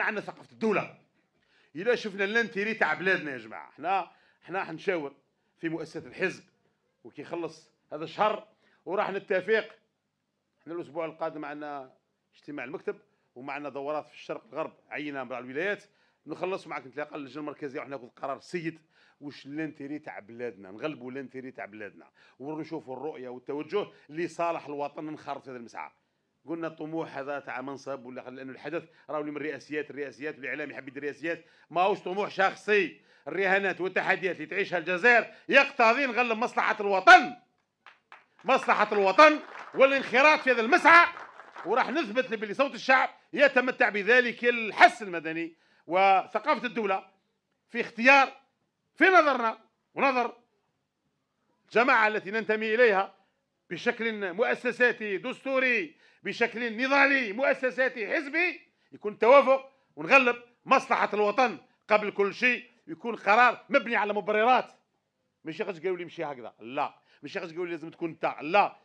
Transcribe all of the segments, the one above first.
احنا عندنا ثقافه الدوله الا شفنا الانتيري تاع بلادنا يا جماعه احنا احنا حنشاور في مؤسسه الحزب وكي يخلص هذا الشهر وراح نتفق احنا الاسبوع القادم عندنا اجتماع المكتب ومعنا دورات في الشرق الغرب عينه مع الولايات نخلص معك نتلاقى اللجنه المركزيه وحنا ناخذ قرار سيد واش الانتيري تاع بلادنا نغلبوا الانتيري تاع بلادنا ونشوفوا الرؤيه والتوجه لصالح الوطن نخرج هذا المسعى قلنا الطموح هذا تاع منصب ولا لانه الحدث راهو من الرئاسيات الرئاسيات والاعلام يحب الرئاسيات ماهوش طموح شخصي الرهانات والتحديات اللي تعيشها الجزائر يقتضي نغلب مصلحه الوطن مصلحه الوطن والانخراط في هذا المسعى وراح نثبت بلي صوت الشعب يتمتع بذلك الحس المدني وثقافه الدوله في اختيار في نظرنا ونظر الجماعه التي ننتمي اليها بشكل مؤسساتي دستوري بشكل نضالي مؤسساتي حزبي يكون توافق ونغلب مصلحة الوطن قبل كل شيء يكون قرار مبني على مبررات ماشي غاش تقول لي مشي هكذا لا ماشي غاش تقول لي لازم تكون انت لا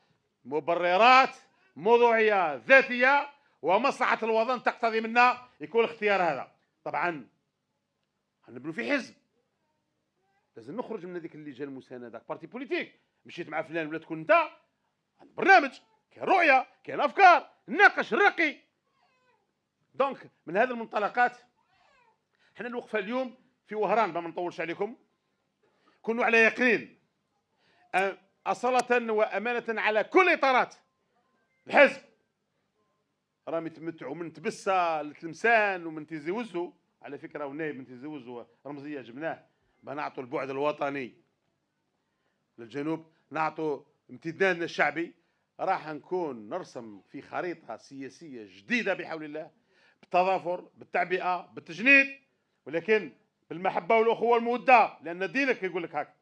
مبررات موضوعية ذاتية ومصلحة الوطن تقتضي منا يكون الاختيار هذا طبعا نبنوا في حزب لازم نخرج من هذيك اللجان المساندة بارتي بوليتيك مشيت مع فلان ولا تكون انت عندنا برنامج كاين رؤيه كاين افكار ناقش رقي دونك من هذه المنطلقات حنا الوقفه اليوم في وهران ما نطولش عليكم كونوا على يقين أصلة وأمانة على كل إطارات الحزب راهم يتمتعوا من تبسة لتلمسان ومن تيزي وزو على فكرة ونايب من تيزي وزو رمزية جبناه نعطوا البعد الوطني للجنوب نعطوا امتدادنا الشعبي راح نكون نرسم في خريطة سياسية جديدة بحول الله بالتظافر بالتعبئة بالتجنيد ولكن بالمحبة والأخوة والمودة لأن دينك يقول لك هكا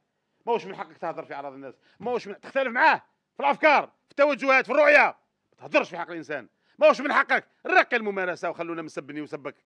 ماهوش من حقك تهضر في أعراض الناس ماهوش من تختلف معاه في الأفكار في التوجهات في الرؤية ما تهضرش في حق الإنسان ماهوش من حقك رقي الممارسة وخلونا مسبني وسبك